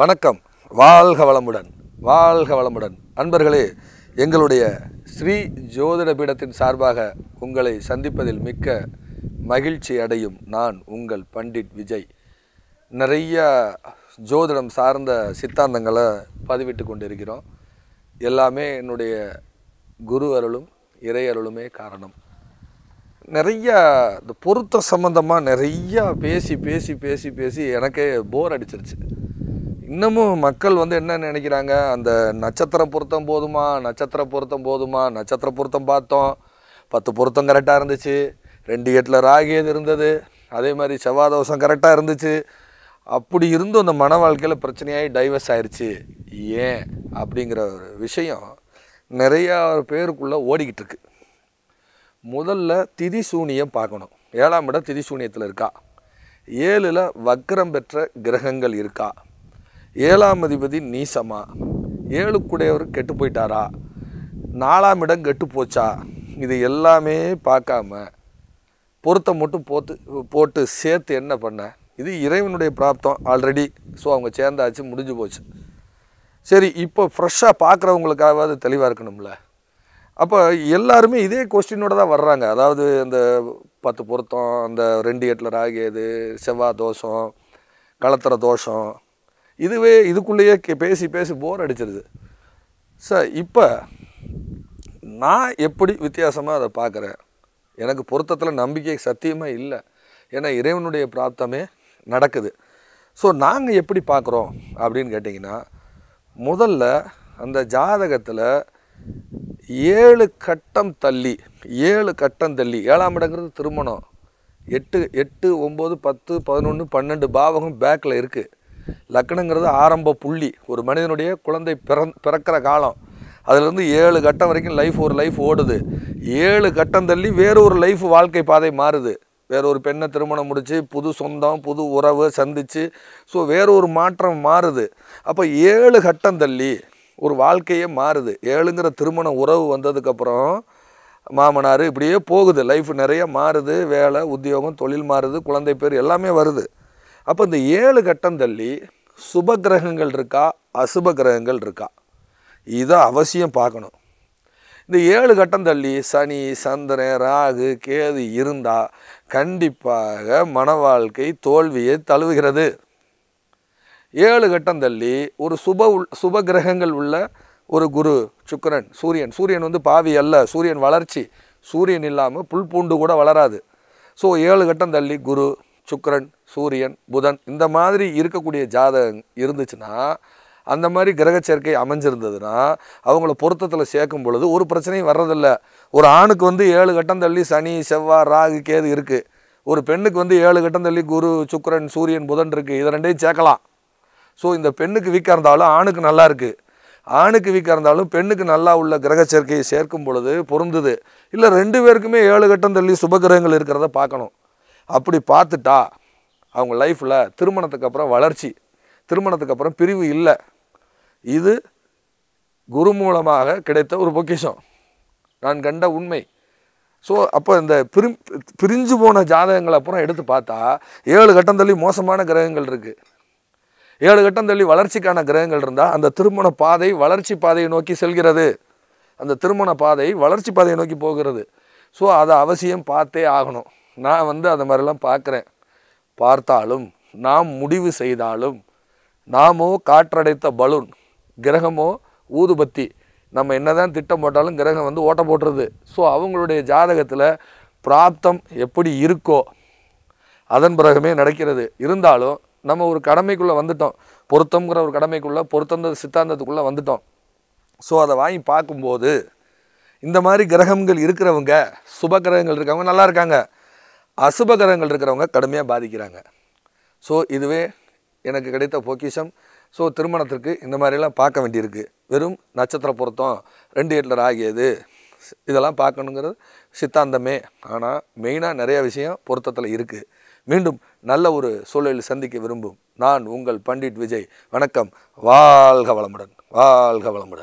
வணக்கம் வாழ்க வளமுடன் வாழ்க வளமுடன் அன்பர்களே எங்களுடைய ஸ்ரீ ஜோதிட பீடத்தின் சார்பாக உங்களை சந்திப்பதில் மிக்க மகிழ்ச்சி அடையும் நான் உங்கள் பண்டிட் விஜய் நிறைய ஜோதிடம் சார்ந்த சித்தாந்தங்களை பதிவிட்டு கொண்டிருக்கிறோம் எல்லாமே என்னுடைய குரு அருளும் இறை அருளுமே காரணம் நிறைய இந்த பொருத்த சம்மந்தமாக நிறையா பேசி பேசி பேசி பேசி எனக்கே போர் அடிச்சிருச்சு இன்னமும் மக்கள் வந்து என்ன நினைக்கிறாங்க அந்த நட்சத்திரம் பொருத்தம் போதுமா நட்சத்திர பொருத்தம் போதுமா நட்சத்திர பொருத்தம் பார்த்தோம் பத்து பொருத்தம் கரெக்டாக இருந்துச்சு ரெண்டு எட்டில் ராகேது இருந்தது அதே மாதிரி செவ்வாய் தோஷம் கரெக்டாக இருந்துச்சு அப்படி இருந்தும் அந்த மன வாழ்க்கையில் பிரச்சனையாகி டைவர்ஸ் ஆயிடுச்சு ஏன் அப்படிங்கிற ஒரு விஷயம் நிறையா பேருக்குள்ளே ஓடிக்கிட்டு இருக்கு முதல்ல திதி சூனியம் பார்க்கணும் ஏழாம் இடம் திதி சூனியத்தில் இருக்கா ஏழில் வக்கரம் பெற்ற கிரகங்கள் இருக்கா ஏழாம் அதிபதி நீசமா ஏழுக்குடையவர் கெட்டு போயிட்டாரா நாலாம் இடம் கெட்டு போச்சா இது எல்லாமே பார்க்காம பொருத்தம் மட்டும் போத்து போட்டு சேர்த்து என்ன பண்ண இது இறைவனுடைய பிராப்தம் ஆல்ரெடி ஸோ அவங்க சேர்ந்தாச்சு முடிஞ்சு போச்சு சரி இப்போ ஃப்ரெஷ்ஷாக பார்க்குறவங்களுக்காவது தெளிவாக இருக்கணும்ல அப்போ எல்லாருமே இதே கொஸ்டினோட தான் வர்றாங்க அதாவது அந்த பத்து பொருத்தம் அந்த ரெண்டு எட்டில் ராகியது செவ்வாய் தோஷம் கலத்துற தோஷம் இதுவே இதுக்குள்ளேயே பேசி பேசி போர் அடிச்சிருது சார் இப்போ நான் எப்படி வித்தியாசமாக அதை பார்க்குறேன் எனக்கு பொருத்தத்தில் நம்பிக்கை சத்தியமாக இல்லை ஏன்னா இறைவனுடைய பிராப்தமே நடக்குது ஸோ நாங்கள் எப்படி பார்க்குறோம் அப்படின்னு கேட்டிங்கன்னா முதல்ல அந்த ஜாதகத்தில் ஏழு கட்டம் தள்ளி ஏழு கட்டம் தள்ளி ஏழாம் இடங்கிறது திருமணம் எட்டு எட்டு ஒம்பது பத்து பதினொன்று பன்னெண்டு பாவகம் பேக்கில் இருக்குது லக்னங்கிறது ஆரம்ப புள்ளி ஒரு மனிதனுடைய குழந்தை பிறந் பிறக்கிற காலம் அதுலேருந்து ஏழு கட்டம் வரைக்கும் லைஃப் ஒரு லைஃப் ஓடுது ஏழு கட்டம் தள்ளி வேறு ஒரு லைஃப் வாழ்க்கை பாதை மாறுது வேற ஒரு பெண்ணை திருமணம் முடித்து புது சொந்தம் புது உறவு சந்தித்து ஸோ வேற ஒரு மாற்றம் மாறுது அப்போ ஏழு கட்டம் தள்ளி ஒரு வாழ்க்கையே மாறுது ஏழுங்கிற திருமண உறவு வந்ததுக்கப்புறம் மாமனார் இப்படியே போகுது லைஃப் நிறைய மாறுது வேலை உத்தியோகம் தொழில் மாறுது குழந்தை பேர் எல்லாமே வருது அப்போ இந்த ஏழு கட்டம் தள்ளி சுப கிரகங்கள் இருக்கா அசுப கிரகங்கள் இருக்கா இதை அவசியம் பார்க்கணும் இந்த ஏழு கட்டம் தள்ளி சனி சந்திரன் ராகு கேது இருந்தால் கண்டிப்பாக மன வாழ்க்கை தோல்வியை தழுவுகிறது ஏழு கட்டம் தள்ளி ஒரு சுப உள் சுப கிரகங்கள் உள்ள ஒரு குரு சுக்கரன் சூரியன் சூரியன் வந்து பாவி அல்ல சூரியன் வளர்ச்சி சூரியன் இல்லாமல் புல் பூண்டு கூட வளராது ஸோ ஏழு கட்டம் தள்ளி குரு சுக்கரன் சூரியன் புதன் இந்த மாதிரி இருக்கக்கூடிய ஜாதகம் இருந்துச்சுன்னா அந்த மாதிரி கிரக சேர்க்கை அமைஞ்சிருந்ததுன்னா அவங்கள பொருத்தத்தில் சேர்க்கும் பொழுது ஒரு பிரச்சனையும் வர்றதில்ல ஒரு ஆணுக்கு வந்து ஏழு கட்டம் தள்ளி சனி செவ்வாய் ராகு கேது இருக்குது ஒரு பெண்ணுக்கு வந்து ஏழு கட்டம் தள்ளி குரு சுக்கரன் சூரியன் புதன் இருக்குது இதை ரெண்டையும் சேர்க்கலாம் ஸோ இந்த பெண்ணுக்கு வீக்காக இருந்தாலும் ஆணுக்கு நல்லா இருக்குது ஆணுக்கு வீக்காக இருந்தாலும் பெண்ணுக்கு நல்லா உள்ள கிரக சேர்க்கையை சேர்க்கும் பொழுது பொருந்தது இல்லை ரெண்டு பேருக்குமே ஏழு கட்டம் தள்ளி சுபகிரகங்கள் இருக்கிறத பார்க்கணும் அப்படி பார்த்துட்டா அவங்க லைஃப்பில் திருமணத்துக்கு அப்புறம் வளர்ச்சி திருமணத்துக்கு அப்புறம் பிரிவு இல்லை இது குரு மூலமாக கிடைத்த ஒரு பொக்கிஷம் நான் கண்ட உண்மை ஸோ அப்போ இந்த பிரி பிரிஞ்சு போன ஜாதகங்களை அப்புறம் எடுத்து பார்த்தா ஏழு கட்டம் தள்ளி மோசமான கிரகங்கள் இருக்குது ஏழு கட்டம் தள்ளி வளர்ச்சிக்கான கிரகங்கள் இருந்தால் அந்த திருமண பாதை வளர்ச்சி பாதையை நோக்கி செல்கிறது அந்த திருமண பாதை வளர்ச்சி பாதையை நோக்கி போகிறது ஸோ அதை அவசியம் பார்த்தே ஆகணும் நான் வந்து அதை மாதிரிலாம் பார்க்குறேன் பார்த்தாலும் நாம் முடிவு செய்தாலும் நாமோ காற்றடைத்த பலூன் கிரகமோ ஊதுபத்தி நம்ம என்ன தான் திட்டம் போட்டாலும் கிரகம் வந்து ஓட்ட போட்டுருது ஸோ அவங்களுடைய ஜாதகத்தில் பிராப்தம் எப்படி இருக்கோ அதன் பிறகுமே நடக்கிறது இருந்தாலும் நம்ம ஒரு கடமைக்குள்ளே வந்துட்டோம் பொருத்தம்ங்கிற ஒரு கடமைக்குள்ளே பொருத்தந்த சித்தாந்தத்துக்குள்ளே வந்துட்டோம் ஸோ அதை வாங்கி பார்க்கும்போது இந்த மாதிரி கிரகங்கள் இருக்கிறவங்க சுப கிரகங்கள் இருக்கவங்க நல்லா இருக்காங்க அசுபகரங்கள் இருக்கிறவங்க கடுமையாக பாதிக்கிறாங்க ஸோ இதுவே எனக்கு கிடைத்த பொக்கிஷம் ஸோ திருமணத்திற்கு இந்த மாதிரிலாம் பார்க்க வேண்டியிருக்கு வெறும் நட்சத்திர பொருத்தம் ரெண்டு ஹிட்லர் ஆகியது இதெல்லாம் பார்க்கணுங்கிறது சித்தாந்தமே ஆனால் மெயினாக நிறைய விஷயம் பொருத்தத்தில் இருக்குது மீண்டும் நல்ல ஒரு சூழலில் சந்திக்க விரும்பும் நான் உங்கள் பண்டிட் விஜய் வணக்கம் வாழ்க வளமுடன் வாழ்க வளமுடன்